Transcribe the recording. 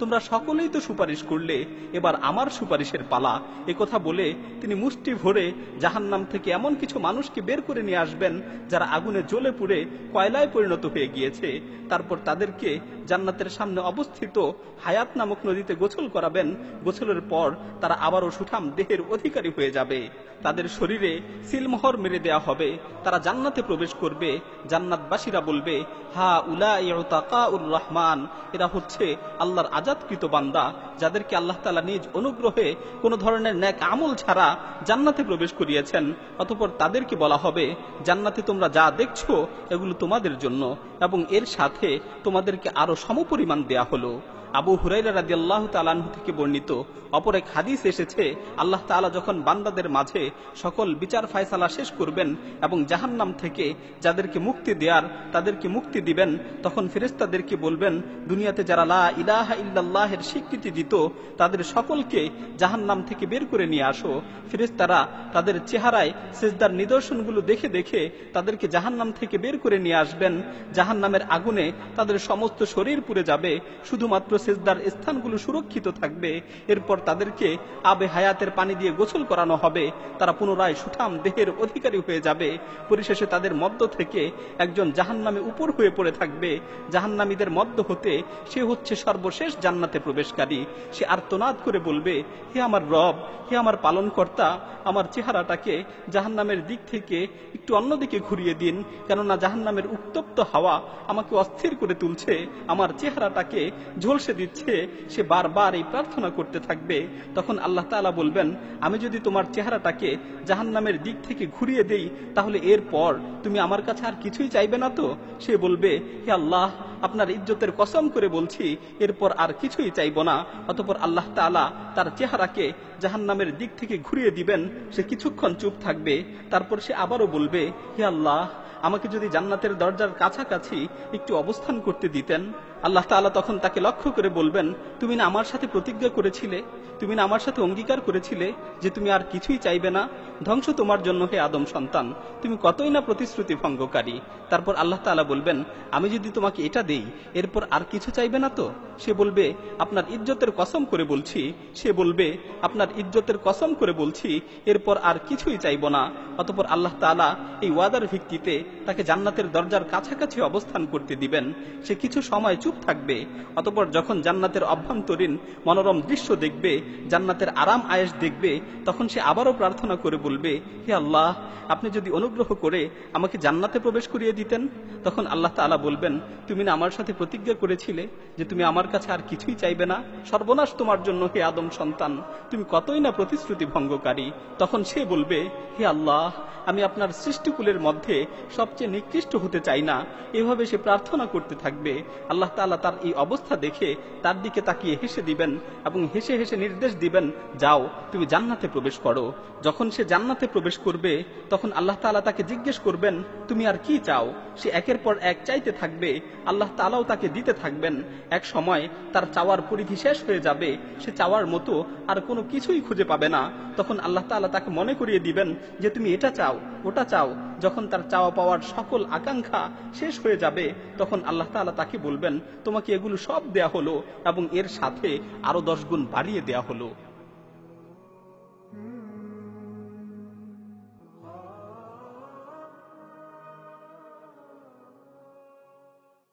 তোমরা সকলেই তো সুপারিশ করলে এবার আমার সুপারিশের পালা কথা বলে তিনি মুষ্টি ভরে জাহান্নাম থেকে এমন কিছু মানুষকে বের করে নিয়ে আসবেন যারা আগুনে জ্বলে পুড়ে কয়লায় পরিণত হয়ে গিয়েছে তারপর তাদেরকে জান্নাতের সামনে অবস্থিত হায়াত নামক নদীতে গোছল করাবেন গোছলের পর তারা আবারও সুঠাম দেহের অধিকারী হয়ে যাবে তাদের শরীরে সিলমোহর মেরে দেয়া হবে তারা জান্নাতে প্রবেশ করবে জান্নাতবাসীরা বলবে হা উলা রহমান এরা হচ্ছে আল্লাহ আল্লাহর আজাদকৃত বান্দা যাদেরকে আল্লাহ তালা নিজ অনুগ্রহে কোনো ধরনের ন্যাক আমল ছাড়া জান্নাতে প্রবেশ করিয়েছেন অতপর তাদেরকে বলা হবে জান্নাতে তোমরা যা দেখছো এগুলো তোমাদের জন্য এবং এর সাথে তোমাদেরকে আরো সমপরিমাণ দেয়া হলো আবু হুরাইলা রাজি আল্লাহ তালু থেকে বর্ণিত অপর এক হাদিস এসেছে আল্লাহ তালা যখন বান্দাদের মাঝে সকল বিচার ফায়সালা শেষ করবেন এবং জাহান্নাম থেকে যাদেরকে মুক্তি দেয়ার তাদেরকে মুক্তি দিবেন তখন ফেরেস্তাদেরকে বলবেন দুনিয়াতে যারা লা ইলাহা ইল্লাহের স্বীকৃতি দিত তাদের সকলকে জাহান্নাম থেকে বের করে নিয়ে আসো ফেরেস্তারা তাদের চেহারায় সেজদার নিদর্শনগুলো দেখে দেখে তাদেরকে জাহান্নাম থেকে বের করে নিয়ে আসবেন জাহান্নামের আগুনে তাদের সমস্ত শরীর পুড়ে যাবে শুধুমাত্র সেজদার স্থানগুলো সুরক্ষিত থাকবে এরপর তাদেরকে আবে হায়াতের পানি দিয়ে গোসল করানো হবে তারা পুনরায় সুঠাম দেহের অধিকারী হয়ে যাবে পরিশেষে তাদের মদ্য থেকে একজন জাহান্নামে উপর হয়ে পড়ে থাকবে জাহান্নামীদের মদ্য হতে সে হচ্ছে সর্বশেষ জান্নাতে প্রবেশকারী সে আর্তনাদ করে বলবে হে আমার রব হে আমার পালনকর্তা আমার চেহারাটাকে জাহান্নামের দিক থেকে একটু অন্যদিকে ঘুরিয়ে দিন কেননা জাহান্নামের উত্তপ্ত হাওয়া আমাকে অস্থির করে তুলছে আমার চেহারাটাকে ঝলসে বসে দিচ্ছে সে বারবার এই প্রার্থনা করতে থাকবে তখন আল্লাহ তালা বলবেন আমি যদি তোমার চেহারাটাকে জাহান্নামের দিক থেকে ঘুরিয়ে দেই তাহলে এরপর তুমি আমার কাছে আর কিছুই চাইবে না তো সে বলবে হে আল্লাহ আপনার ইজ্জতের কসম করে বলছি এরপর আর কিছুই চাইব না অতপর আল্লাহ তালা তার চেহারাকে জাহান্নামের দিক থেকে ঘুরিয়ে দিবেন সে কিছুক্ষণ চুপ থাকবে তারপর সে আবারও বলবে হে আল্লাহ আমাকে যদি জান্নাতের দরজার কাছাকাছি একটু অবস্থান করতে দিতেন আল্লাহ তালা তখন তাকে লক্ষ্য করে বলবেন তুমি না আমার সাথে প্রতিজ্ঞা করেছিলে তুমি না আমার সাথে অঙ্গীকার করেছিলে যে তুমি আর কিছুই চাইবে না ধ্বংস তোমার জন্য হে আদম সন্তান তুমি কতই না প্রতিশ্রুতি ভঙ্গকারী তারপর আল্লাহ তালা বলবেন আমি যদি তোমাকে এটা দেই এরপর আর কিছু চাইবে না তো সে বলবে আপনার ইজ্জতের কসম করে বলছি সে বলবে আপনার ইজ্জতের কসম করে বলছি এরপর আর কিছুই চাইব না অতপর আল্লাহ তালা এই ওয়াদার ভিত্তিতে তাকে জান্নাতের দরজার কাছাকাছি অবস্থান করতে দিবেন সে কিছু সময় চুপ থাকবে অতপর যখন জান্নাতের অভ্যন্তরীণ মনোরম দৃশ্য দেখবে জান্নাতের আরাম আয়েস দেখবে তখন সে আবারও প্রার্থনা করে বলবে হে আল্লাহ আপনি যদি অনুগ্রহ করে আমাকে জান্নাতে প্রবেশ করিয়ে দিতেন তখন আল্লাহ তালা বলবেন তুমি না আমার সাথে প্রতিজ্ঞা করেছিলে যে তুমি আমার আমার কাছে আর কিছুই চাইবে না সর্বনাশ তোমার জন্য হে আদম সন্তান তুমি কতই না প্রতিশ্রুতি ভঙ্গকারী তখন সে বলবে হে আল্লাহ আমি আপনার সৃষ্টিকুলের মধ্যে সবচেয়ে নিকৃষ্ট হতে চাই না এভাবে সে প্রার্থনা করতে থাকবে আল্লাহ তালা তার এই অবস্থা দেখে তার দিকে তাকিয়ে হেসে দিবেন এবং হেসে হেসে নির্দেশ দিবেন যাও তুমি জান্নাতে প্রবেশ করো যখন সে জান্নাতে প্রবেশ করবে তখন আল্লাহ তালা তাকে জিজ্ঞেস করবেন তুমি আর কি চাও সে একের পর এক চাইতে থাকবে আল্লাহ তালাও তাকে দিতে থাকবেন এক সময় সময় তার চাওয়ার পরিধি শেষ হয়ে যাবে সে চাওয়ার মতো আর কোনো কিছুই খুঁজে পাবে না তখন আল্লাহ তালা তাকে মনে করিয়ে দিবেন যে তুমি এটা চাও ওটা চাও যখন তার চাওয়া পাওয়ার সকল আকাঙ্ক্ষা শেষ হয়ে যাবে তখন আল্লাহ তালা তাকে বলবেন তোমাকে এগুলো সব দেয়া হলো এবং এর সাথে আরো দশ গুণ বাড়িয়ে দেয়া হলো